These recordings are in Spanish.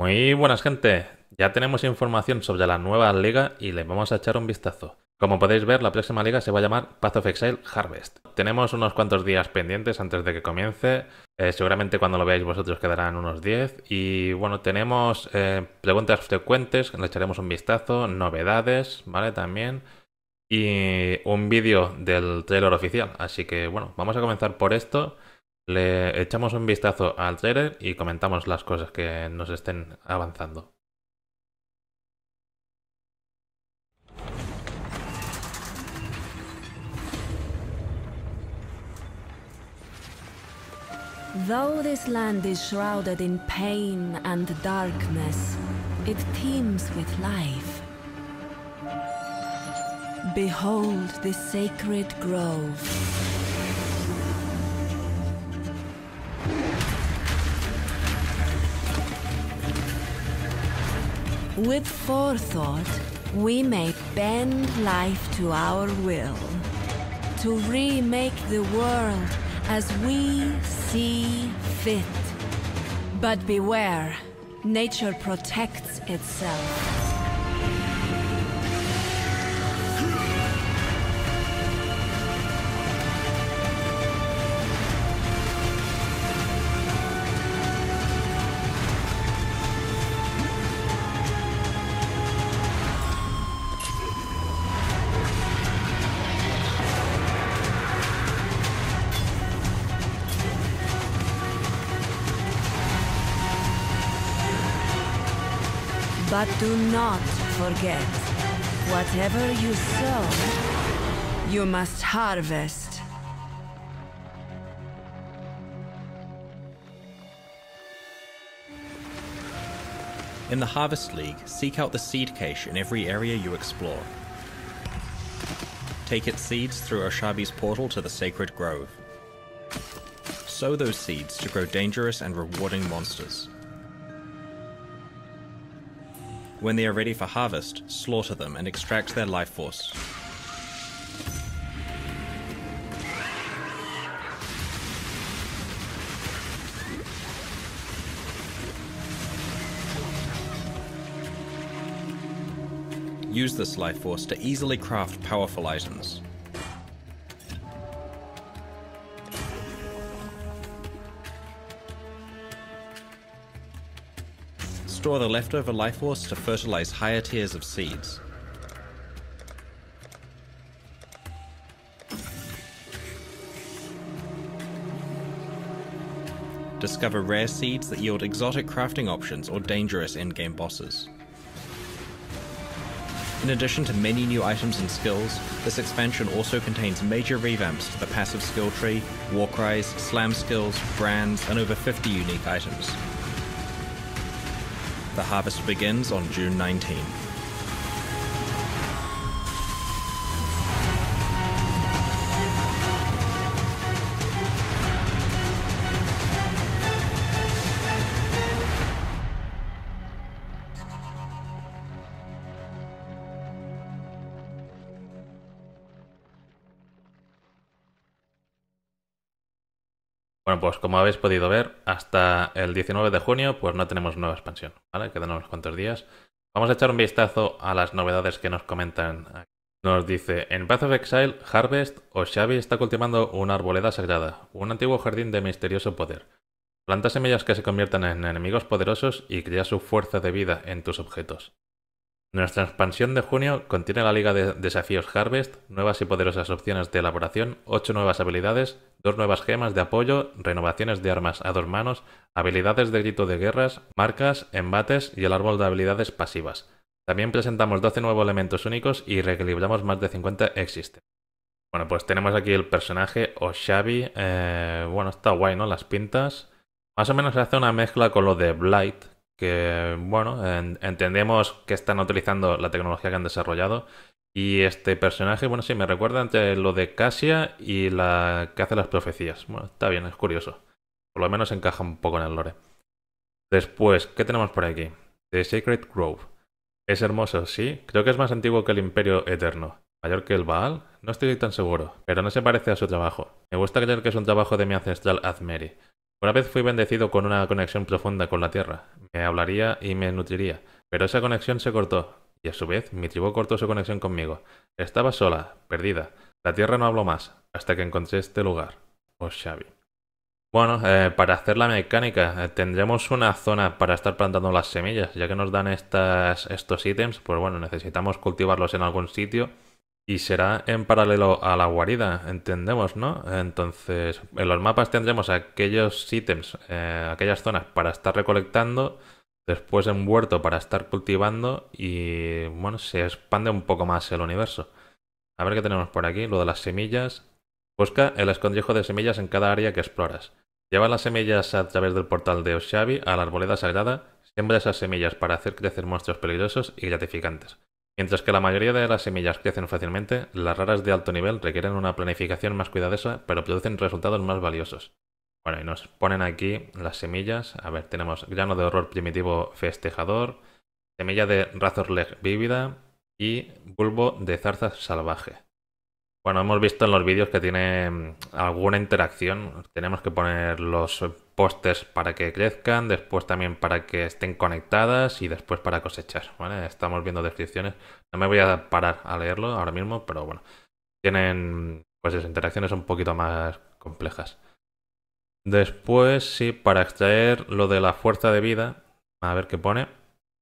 Muy buenas gente, ya tenemos información sobre la nueva liga y le vamos a echar un vistazo. Como podéis ver, la próxima liga se va a llamar Path of Exile Harvest. Tenemos unos cuantos días pendientes antes de que comience. Eh, seguramente cuando lo veáis vosotros quedarán unos 10. Y bueno, tenemos eh, preguntas frecuentes, le echaremos un vistazo, novedades, ¿vale? También. Y un vídeo del trailer oficial. Así que bueno, vamos a comenzar por esto. Le echamos un vistazo al trailer y comentamos las cosas que nos estén avanzando. Though this land is shrouded in pain and darkness, it teems with life. Behold the sacred grove. With forethought, we may bend life to our will, to remake the world as we see fit. But beware, nature protects itself. But do not forget, whatever you sow, you must harvest. In the Harvest League, seek out the seed cache in every area you explore. Take its seeds through Oshabi's portal to the Sacred Grove. Sow those seeds to grow dangerous and rewarding monsters. When they are ready for harvest, slaughter them and extract their life force. Use this life force to easily craft powerful items. Store the leftover life force to fertilize higher tiers of seeds. Discover rare seeds that yield exotic crafting options or dangerous endgame bosses. In addition to many new items and skills, this expansion also contains major revamps to the passive skill tree, war cries, slam skills, brands, and over 50 unique items. The harvest begins on June 19. Bueno, pues como habéis podido ver, hasta el 19 de junio pues no tenemos nueva expansión, ¿vale? Quedan unos cuantos días. Vamos a echar un vistazo a las novedades que nos comentan Nos dice, en Path of Exile, Harvest o Xavi está cultivando una arboleda sagrada, un antiguo jardín de misterioso poder. Planta semillas que se conviertan en enemigos poderosos y crea su fuerza de vida en tus objetos. Nuestra expansión de junio contiene la Liga de Desafíos Harvest, nuevas y poderosas opciones de elaboración, 8 nuevas habilidades dos nuevas gemas de apoyo, renovaciones de armas a dos manos, habilidades de grito de guerras, marcas, embates y el árbol de habilidades pasivas. También presentamos 12 nuevos elementos únicos y reequilibramos más de 50 existentes. Bueno, pues tenemos aquí el personaje Oshabi. Eh, bueno, está guay, ¿no? Las pintas. Más o menos se hace una mezcla con lo de Blight, que, bueno, entendemos que están utilizando la tecnología que han desarrollado y este personaje, bueno, sí, me recuerda entre lo de Cassia y la que hace las profecías. Bueno, está bien, es curioso. Por lo menos encaja un poco en el lore. Después, ¿qué tenemos por aquí? The Sacred Grove. Es hermoso, sí. Creo que es más antiguo que el Imperio Eterno. ¿Mayor que el Baal? No estoy tan seguro, pero no se parece a su trabajo. Me gusta creer que es un trabajo de mi ancestral Azmeri. Una vez fui bendecido con una conexión profunda con la Tierra. Me hablaría y me nutriría, pero esa conexión se cortó a su vez mi tribu cortó su conexión conmigo. Estaba sola, perdida. La tierra no habló más, hasta que encontré este lugar. O oh, Xavi. Bueno, eh, para hacer la mecánica eh, tendremos una zona para estar plantando las semillas, ya que nos dan estas, estos ítems, pues bueno, necesitamos cultivarlos en algún sitio y será en paralelo a la guarida, entendemos, ¿no? Entonces, en los mapas tendremos aquellos ítems, eh, aquellas zonas para estar recolectando después en huerto para estar cultivando y bueno, se expande un poco más el universo. A ver qué tenemos por aquí, lo de las semillas. Busca el escondrijo de semillas en cada área que exploras. Lleva las semillas a través del portal de Oshabi a la arboleda sagrada, siembra esas semillas para hacer crecer monstruos peligrosos y gratificantes. Mientras que la mayoría de las semillas crecen fácilmente, las raras de alto nivel requieren una planificación más cuidadosa, pero producen resultados más valiosos. Bueno, y nos ponen aquí las semillas. A ver, tenemos grano de horror primitivo festejador, semilla de Razorleg vívida y bulbo de zarza salvaje. Bueno, hemos visto en los vídeos que tiene mm, alguna interacción. Tenemos que poner los pósters para que crezcan, después también para que estén conectadas y después para cosechar. ¿vale? Estamos viendo descripciones. No me voy a parar a leerlo ahora mismo, pero bueno. Tienen pues esas interacciones un poquito más complejas. Después, sí, para extraer lo de la fuerza de vida, a ver qué pone.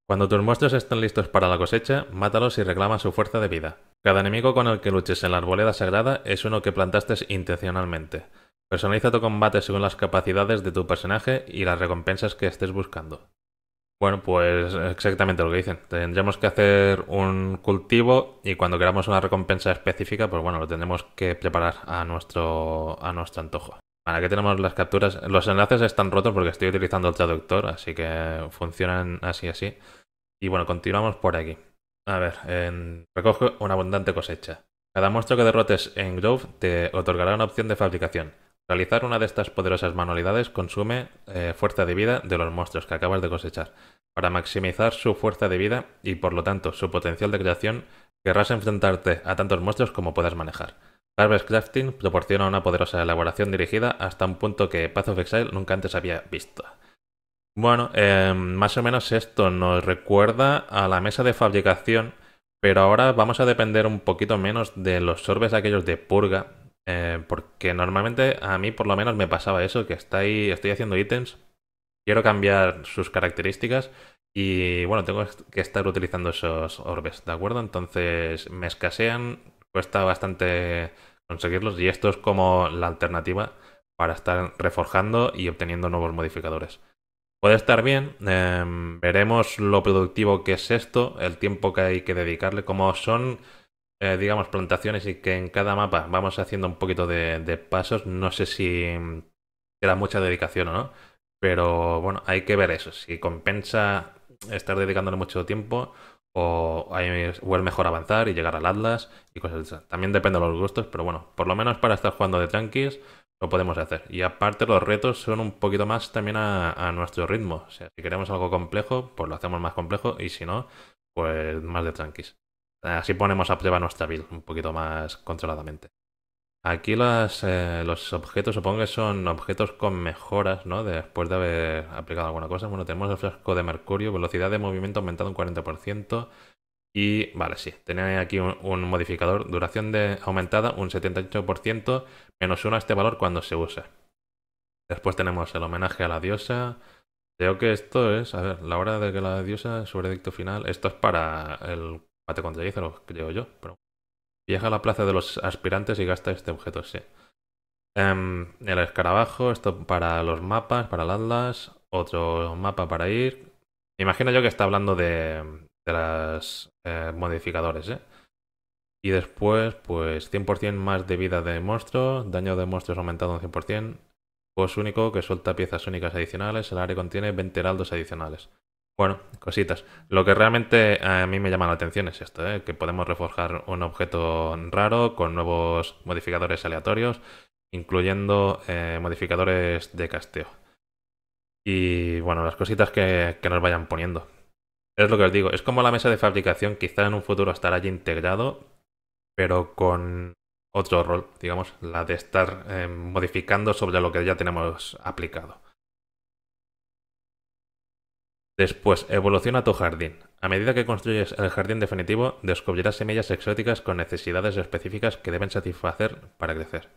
Cuando tus monstruos estén listos para la cosecha, mátalos y reclama su fuerza de vida. Cada enemigo con el que luches en la arboleda sagrada es uno que plantaste intencionalmente. Personaliza tu combate según las capacidades de tu personaje y las recompensas que estés buscando. Bueno, pues exactamente lo que dicen. Tendremos que hacer un cultivo y cuando queramos una recompensa específica, pues bueno, lo tendremos que preparar a nuestro, a nuestro antojo aquí tenemos las capturas. Los enlaces están rotos porque estoy utilizando el traductor, así que funcionan así, así. Y bueno, continuamos por aquí. A ver, en... recoge una abundante cosecha. Cada monstruo que derrotes en Grove te otorgará una opción de fabricación. Realizar una de estas poderosas manualidades consume eh, fuerza de vida de los monstruos que acabas de cosechar. Para maximizar su fuerza de vida y por lo tanto su potencial de creación, querrás enfrentarte a tantos monstruos como puedas manejar. Harvest Crafting proporciona una poderosa elaboración dirigida hasta un punto que Path of Exile nunca antes había visto. Bueno, em, más o menos esto nos recuerda a la mesa de fabricación, pero ahora vamos a depender un poquito menos de los orbes aquellos de purga, eh, porque normalmente a mí por lo menos me pasaba eso, que ahí estoy haciendo ítems, quiero cambiar sus características y bueno, tengo que estar utilizando esos orbes, ¿de acuerdo? Entonces me escasean cuesta bastante conseguirlos y esto es como la alternativa para estar reforjando y obteniendo nuevos modificadores. Puede estar bien, em, veremos lo productivo que es esto, el tiempo que hay que dedicarle, como son, eh, digamos, plantaciones y que en cada mapa vamos haciendo un poquito de, pasos, no sé si era mucha dedicación o no, pero bueno, hay que ver eso, si compensa estar dedicándole mucho tiempo o, hay, es mejor avanzar y llegar al Atlas y cosas de También depende de los gustos, pero bueno, por lo menos para estar jugando de tranquis lo podemos hacer. Y aparte los retos son un poquito más también a, nuestro ritmo. O sea, si queremos algo complejo, pues lo hacemos más complejo y si no, pues más de tranquis. Así ponemos a prueba nuestra build un poquito más controladamente. Aquí eh, los objetos supongo que son objetos con mejoras, ¿no? Después de haber aplicado alguna cosa. Bueno, tenemos el frasco de mercurio, velocidad de movimiento aumentado un 40%. Y vale, sí, tenía aquí un, modificador, duración de aumentada un 78%, menos uno a este valor cuando se usa. Después tenemos el homenaje a la diosa. Creo que esto es, a ver, la hora de que la diosa, su veredicto final, esto es para el combate contra lo creo yo, pero Viaja a la plaza de los aspirantes y gasta este objeto, sí. Em, el escarabajo, esto para los mapas, para el atlas, otro mapa para ir. Imagino yo que está hablando de, los eh, modificadores, ¿eh? Y después, pues 100% más de vida de monstruo, daño de monstruos aumentado un 100%, Pues único que suelta piezas únicas adicionales, el área contiene 20 heraldos adicionales. Bueno, cositas. Lo que realmente eh, a mí me llama la atención es esto, eh, que podemos reforjar un objeto raro con nuevos modificadores aleatorios, incluyendo eh, modificadores de casteo. Y bueno, las cositas que, nos vayan poniendo. Es lo que os digo, es como la mesa de fabricación, quizá en un futuro estará ya integrado, pero con otro rol, digamos, la de estar modificando sobre lo que ya tenemos aplicado. Después, evoluciona tu jardín. A medida que construyes el jardín definitivo, descubrirás semillas exóticas con necesidades específicas que deben satisfacer para crecer.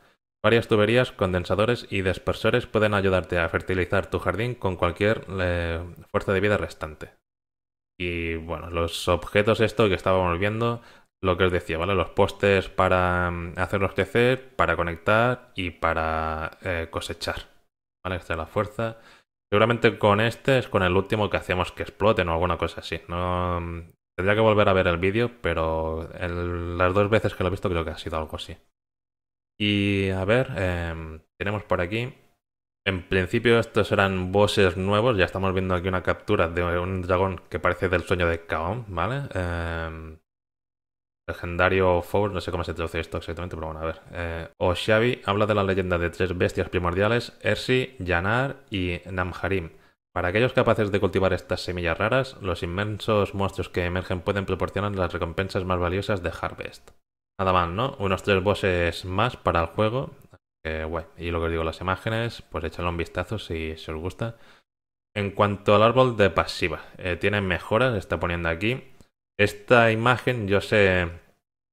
Varias tuberías, condensadores y dispersores pueden ayudarte a fertilizar tu jardín con cualquier eh, fuerza de vida restante. Y bueno, los objetos esto que estábamos viendo, lo que os decía, ¿vale? Los postes para mm, hacerlos crecer, para conectar y para eh, cosechar. ¿Vale? Esta es la fuerza. Seguramente con este es con el último que hacíamos que exploten o alguna cosa así. tendría que volver a ver el vídeo, pero las dos veces que lo he visto creo que ha sido algo así. Y a ver, em, tenemos por aquí. En principio estos eran bosses nuevos. Ya estamos viendo aquí una captura de un dragón que parece del sueño de Kaon, ¿vale? Em, legendario Four, no sé cómo se traduce esto exactamente, pero bueno, a ver. Eh, Oshabi habla de la leyenda de tres bestias primordiales, Ersi, Yanar y Namharim. Para aquellos capaces de cultivar estas semillas raras, los inmensos monstruos que emergen pueden proporcionar las recompensas más valiosas de Harvest. Nada más ¿no? Unos tres bosses más para el juego. Eh, y lo que os digo, las imágenes, pues echadle un vistazo si, os gusta. En cuanto al árbol de pasiva, eh, tiene mejoras, está poniendo aquí. Esta imagen, yo sé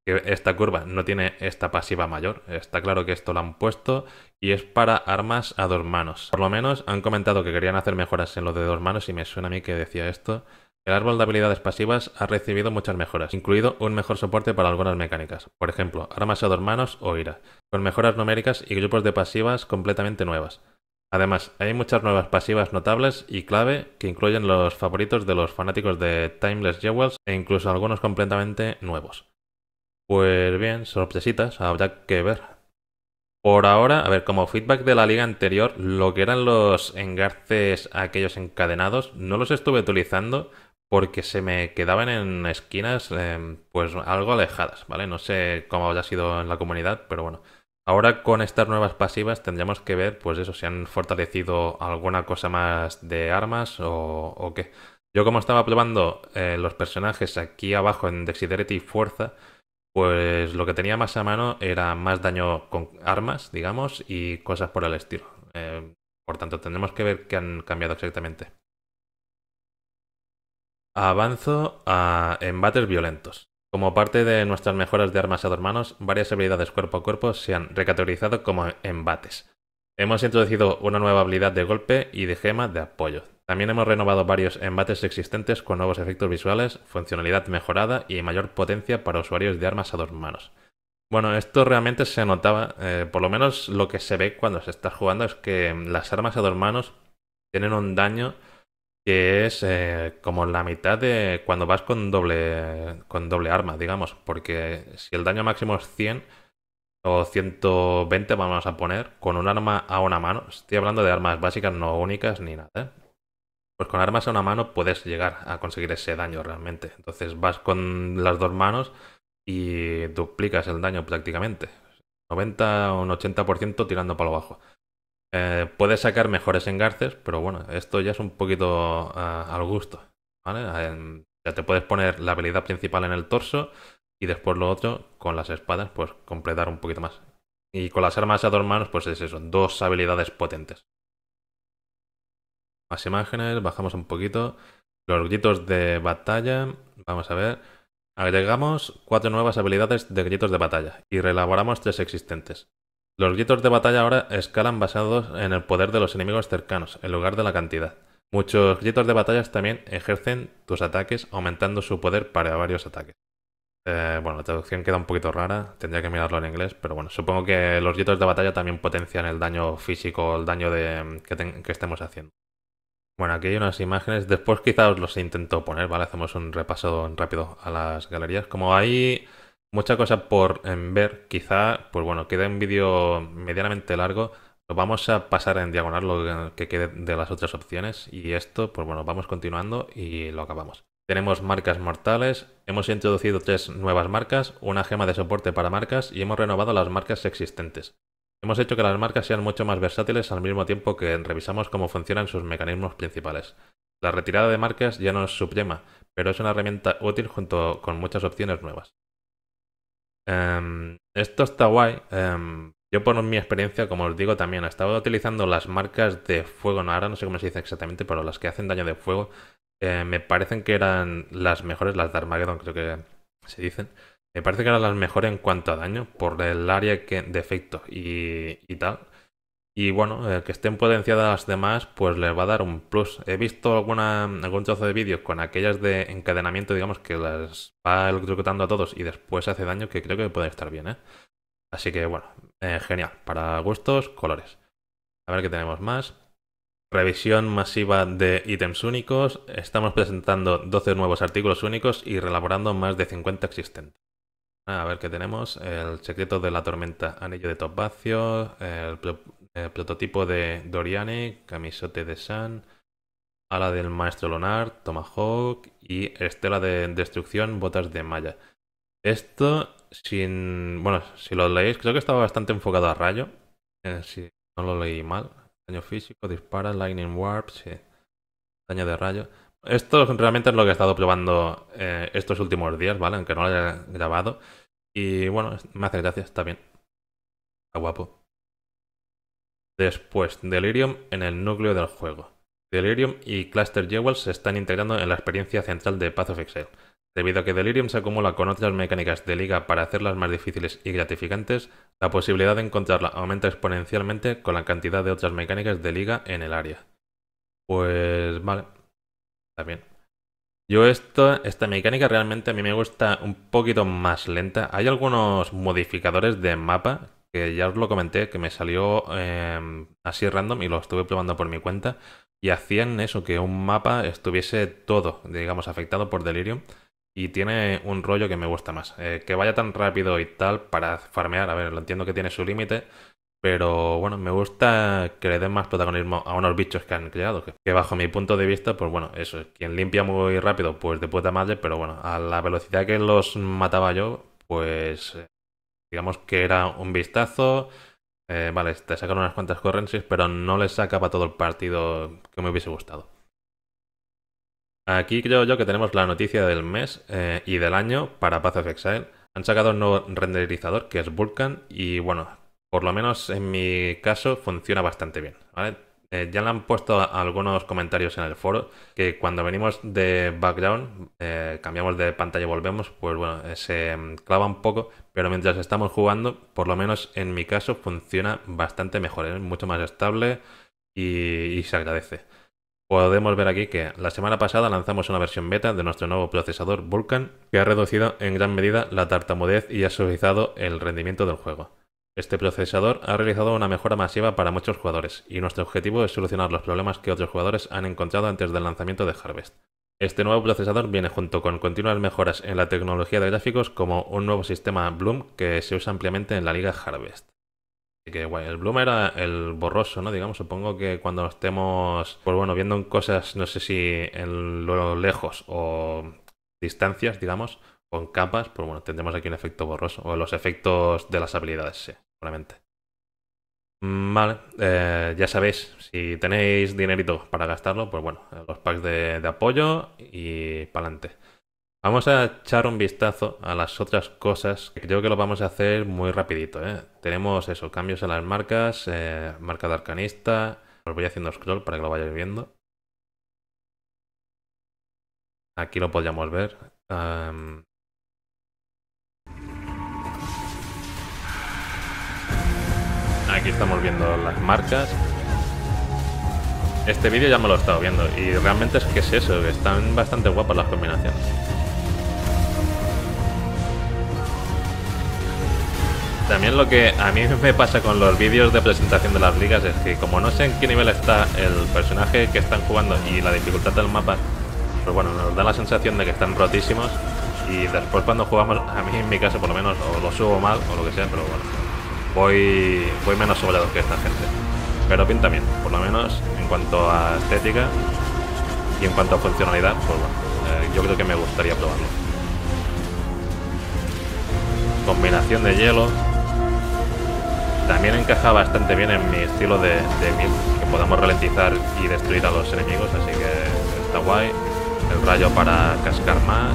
que esta curva no tiene esta pasiva mayor. Está claro que esto lo han puesto y es para armas a dos manos. Por lo menos han comentado que querían hacer mejoras en lo de dos manos y me suena a mí que decía esto. El árbol de habilidades pasivas ha recibido muchas mejoras, incluido un mejor soporte para algunas mecánicas, por ejemplo, armas a dos manos o ira, con mejoras numéricas y grupos de pasivas completamente nuevas. Además, hay muchas nuevas pasivas notables y clave que incluyen los favoritos de los fanáticos de Timeless Jewels e incluso algunos completamente nuevos. Pues bien, sorpresitas, habrá que ver. Por ahora, a ver, como feedback de la liga anterior, lo que eran los engarces aquellos encadenados, no los estuve utilizando porque se me quedaban en esquinas em, pues algo alejadas, ¿vale? No sé cómo haya sido en la comunidad, pero bueno. Ahora con estas nuevas pasivas tendríamos que ver, pues eso, si han fortalecido alguna cosa más de armas o, qué. Yo como estaba probando eh, los personajes aquí abajo en Dexterity y Fuerza, pues lo que tenía más a mano era más daño con armas, digamos, y cosas por el estilo. Eh, por tanto, tendremos que ver qué han cambiado exactamente. Avanzo a embates violentos. Como parte de nuestras mejoras de armas a dos manos, varias habilidades cuerpo a cuerpo se han recategorizado como embates. Hemos introducido una nueva habilidad de golpe y de gema de apoyo. También hemos renovado varios embates existentes con nuevos efectos visuales, funcionalidad mejorada y mayor potencia para usuarios de armas a dos manos. Bueno, esto realmente se notaba, eh, por lo menos lo que se ve cuando se está jugando es que las armas a dos manos tienen un daño que es eh, como la mitad de cuando vas con doble, con doble arma, digamos, porque si el daño máximo es 100 o 120 vamos a poner, con un arma a una mano, estoy hablando de armas básicas, no únicas ni nada, ¿eh? pues con armas a una mano puedes llegar a conseguir ese daño realmente. Entonces vas con las dos manos y duplicas el daño prácticamente. 90 o un 80% tirando para abajo. Eh, puedes sacar mejores engarces, pero bueno, esto ya es un poquito eh, al gusto. ya te puedes poner la habilidad principal en el torso y después lo otro con las espadas, pues completar un poquito más. Y con las armas a dos manos, pues es eso, dos habilidades potentes. Más imágenes, bajamos un poquito. Los gritos de batalla, vamos a ver. Agregamos cuatro nuevas habilidades de gritos de batalla y reelaboramos tres existentes. Los gritos de batalla ahora escalan basados en el poder de los enemigos cercanos, en lugar de la cantidad. Muchos gritos de Batalla también ejercen tus ataques, aumentando su poder para varios ataques. Eh, bueno, la traducción queda un poquito rara, tendría que mirarlo en inglés, pero bueno, supongo que los gritos de batalla también potencian el daño físico, el daño de, mm, que, estemos haciendo. Bueno, aquí hay unas imágenes, después quizá os los intento poner, ¿vale? Hacemos un repaso rápido a las galerías. Como hay... Ahí mucha cosa por ver. Quizá, pues bueno, queda un vídeo medianamente largo. Lo vamos a pasar en diagonal lo que quede de las otras opciones. Y esto, pues bueno, vamos continuando y lo acabamos. Tenemos marcas mortales, hemos introducido tres nuevas marcas, una gema de soporte para marcas y hemos renovado las marcas existentes. Hemos hecho que las marcas sean mucho más versátiles al mismo tiempo que revisamos cómo funcionan sus mecanismos principales. La retirada de marcas ya no es suprema, pero es una herramienta útil junto con muchas opciones nuevas. Em, esto está guay. Em, yo por mi experiencia, como os digo también, he estado utilizando las marcas de fuego, no, ahora no sé cómo se dice exactamente, pero las que hacen daño de fuego, eh, me parecen que eran las mejores, las de Armageddon creo que se dicen. Me parece que eran las mejores en cuanto a daño, por el área que, de efectos y tal. Y bueno, eh, que estén potenciadas las demás, pues les va a dar un plus. He visto algún trozo de vídeos con aquellas de encadenamiento, digamos, que las va electrocutando a todos y después hace daño, que creo que puede estar bien, ¿eh? Así que bueno, eh, genial. Para gustos, colores. A ver qué tenemos más. Revisión masiva de ítems únicos. Estamos presentando 12 nuevos artículos únicos y relaborando más de 50 existentes. Ah, a ver qué tenemos. El secreto de la tormenta, anillo de top vacío, el eh, prototipo de Doriane, camisote de San, ala del maestro Lunar, Tomahawk y estela de destrucción, botas de malla. Esto, sin. Bueno, si lo leéis, creo que estaba bastante enfocado a rayo. Eh, si no lo leí mal. Daño físico, dispara, lightning warp, sí. Daño de rayo. Esto realmente es lo que he estado probando eh, estos últimos días, ¿vale? Aunque no lo haya grabado. Y bueno, me hace gracia, está bien. Está guapo. Después, Delirium en el núcleo del juego. Delirium y Cluster Jewels se están integrando en la experiencia central de Path of Exile. Debido a que Delirium se acumula con otras mecánicas de liga para hacerlas más difíciles y gratificantes, la posibilidad de encontrarla aumenta exponencialmente con la cantidad de otras mecánicas de liga en el área. Pues vale, está bien. Yo esto, esta mecánica realmente a mí me gusta un poquito más lenta. Hay algunos modificadores de mapa que ya os lo comenté, que me salió em, así random y lo estuve probando por mi cuenta. Y hacían eso, que un mapa estuviese todo, digamos, afectado por Delirium. Y tiene un rollo que me gusta más. Eh, que vaya tan rápido y tal para farmear. A ver, lo entiendo que tiene su límite. Pero bueno, me gusta que le den más protagonismo a unos bichos que han creado. Que, bajo mi punto de vista, pues bueno, eso. Quien limpia muy rápido, pues de puta madre. Pero bueno, a la velocidad que los mataba yo, pues digamos que era un vistazo. Eh, vale, te sacaron unas cuantas currencies, pero no les saca para todo el partido que me hubiese gustado. Aquí creo yo que tenemos la noticia del mes eh, y del año para Path of Exile. Han sacado un nuevo renderizador que es Vulkan y bueno, por lo menos en mi caso funciona bastante bien. ¿vale? Eh, ya le han puesto algunos comentarios en el foro que cuando venimos de background, eh, cambiamos de pantalla y volvemos, pues bueno, eh, se mm, clava un poco, pero mientras estamos jugando, por lo menos en mi caso, funciona bastante mejor, es mucho más estable y, se agradece. Podemos ver aquí que la semana pasada lanzamos una versión beta de nuestro nuevo procesador Vulkan que ha reducido en gran medida la tartamudez y ha suavizado el rendimiento del juego. Este procesador ha realizado una mejora masiva para muchos jugadores, y nuestro objetivo es solucionar los problemas que otros jugadores han encontrado antes del lanzamiento de Harvest. Este nuevo procesador viene junto con continuas mejoras en la tecnología de gráficos como un nuevo sistema Bloom que se usa ampliamente en la liga Harvest. Así que el Bloom era el borroso, ¿no? Digamos, supongo que cuando estemos, pues bueno, viendo cosas, no sé si en lo lejos o distancias, digamos, con capas, pues bueno, tendremos aquí un efecto borroso, o los efectos de las habilidades, sí seguramente Vale, eh, ya sabéis, si tenéis dinerito para gastarlo, pues bueno, eh, los packs de, apoyo y para adelante. Vamos a echar un vistazo a las otras cosas que creo que lo vamos a hacer muy rapidito. Eh. Tenemos eso, cambios en las marcas, marca de arcanista. Os voy haciendo scroll para que lo vayáis viendo. Aquí lo podríamos ver. Aquí estamos viendo las marcas. Este vídeo ya me lo he estado viendo y realmente es que es eso, que están bastante guapas las combinaciones. También lo que a mí me pasa con los vídeos de presentación de las ligas es que como no sé en qué nivel está el personaje que están jugando y la dificultad del mapa, pues bueno, nos da la sensación de que están rotísimos y después cuando jugamos, a mí en mi caso por lo menos, o lo subo mal o lo que sea, pero bueno, voy, menos sobrado que esta gente. Pero pinta bien, por lo menos en cuanto a estética y en cuanto a funcionalidad, pues bueno, eh, yo creo que me gustaría probarlo. Combinación de hielo. También encaja bastante bien en mi estilo de, de que podamos ralentizar y destruir a los enemigos, así que está guay. El rayo para cascar más.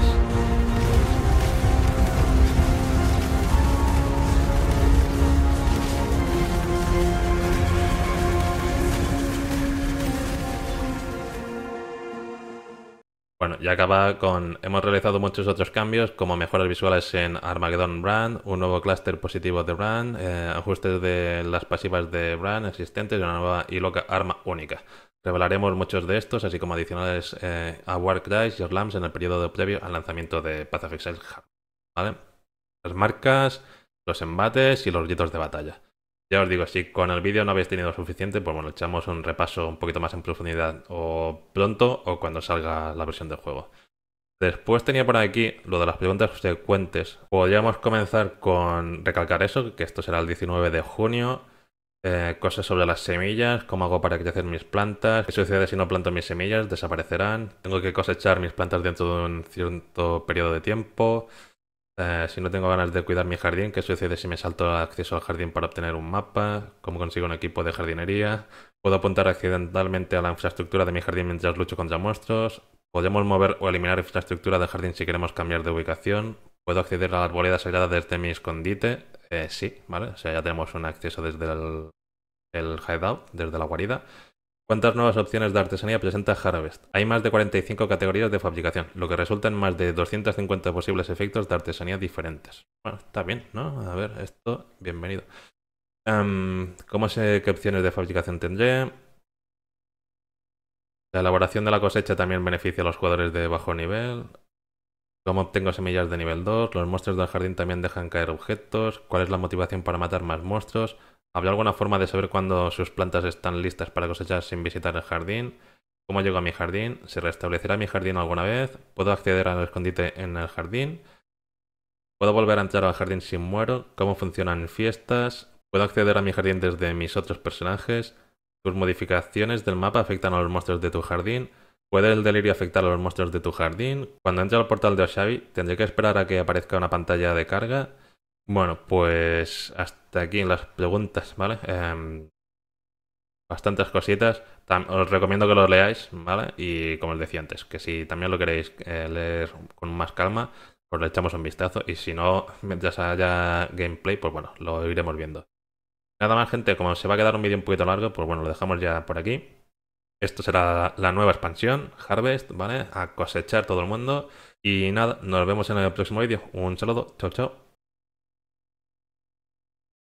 bueno, ya acaba con, hemos realizado muchos otros cambios, como mejoras visuales en Armageddon Brand, un nuevo clúster positivo de Brand, eh, ajustes de las pasivas de Brand existentes y una nueva y loca arma única. Revelaremos muchos de estos, así como adicionales eh, a Warcry y Slams en el periodo previo al lanzamiento de Pacifix Hard. ¿Vale? Las marcas, los embates y los gritos de batalla. Ya os digo, si con el vídeo no habéis tenido suficiente, pues bueno, echamos un repaso un poquito más en profundidad o pronto o cuando salga la versión del juego. Después tenía por aquí lo de las preguntas frecuentes. Podríamos comenzar con recalcar eso, que esto será el 19 de junio. Eh, cosas sobre las semillas, cómo hago para crecer mis plantas, qué sucede si no planto mis semillas, desaparecerán, tengo que cosechar mis plantas dentro de un cierto periodo de tiempo, eh, si no tengo ganas de cuidar mi jardín, ¿qué sucede si me salto acceso al jardín para obtener un mapa? ¿Cómo consigo un equipo de jardinería? ¿Puedo apuntar accidentalmente a la infraestructura de mi jardín mientras lucho contra monstruos? ¿Podemos mover o eliminar infraestructura de jardín si queremos cambiar de ubicación? ¿Puedo acceder a la arboleda sagrada desde mi escondite? Eh, sí, ¿vale? O sea, ya tenemos un acceso desde el hideout, desde la guarida. ¿Cuántas nuevas opciones de artesanía presenta Harvest? Hay más de 45 categorías de fabricación, lo que resulta en más de 250 posibles efectos de artesanía diferentes. Bueno, está bien, ¿no? A ver, esto, bienvenido. Em, ¿Cómo sé qué opciones de fabricación tendré? La elaboración de la cosecha también beneficia a los jugadores de bajo nivel. ¿Cómo obtengo semillas de nivel 2? Los monstruos del jardín también dejan caer objetos. ¿Cuál es la motivación para matar más monstruos? ¿Habrá alguna forma de saber cuándo sus plantas están listas para cosechar sin visitar el jardín? ¿Cómo llego a mi jardín? ¿Se restablecerá mi jardín alguna vez? ¿Puedo acceder al escondite en el jardín? ¿Puedo volver a entrar al jardín sin muero? ¿Cómo funcionan fiestas? ¿Puedo acceder a mi jardín desde mis otros personajes? ¿Tus modificaciones del mapa afectan a los monstruos de tu jardín? ¿Puede el delirio afectar a los monstruos de tu jardín? Cuando entre al portal de xavi ¿tendré que esperar a que aparezca una pantalla de carga? Bueno, pues hasta aquí las preguntas, ¿vale? Em, bastantes cositas. os recomiendo que los leáis, ¿vale? Y como os decía antes, que si también lo queréis eh, leer con más calma, os le echamos un vistazo. Y si no, mientras haya gameplay, pues bueno, lo iremos viendo. Nada más, gente, como se va a quedar un vídeo un poquito largo, pues bueno, lo dejamos ya por aquí. Esto será la nueva expansión, Harvest, ¿vale? A cosechar todo el mundo. Y nada, nos vemos en el próximo vídeo. Un saludo, chao, chao.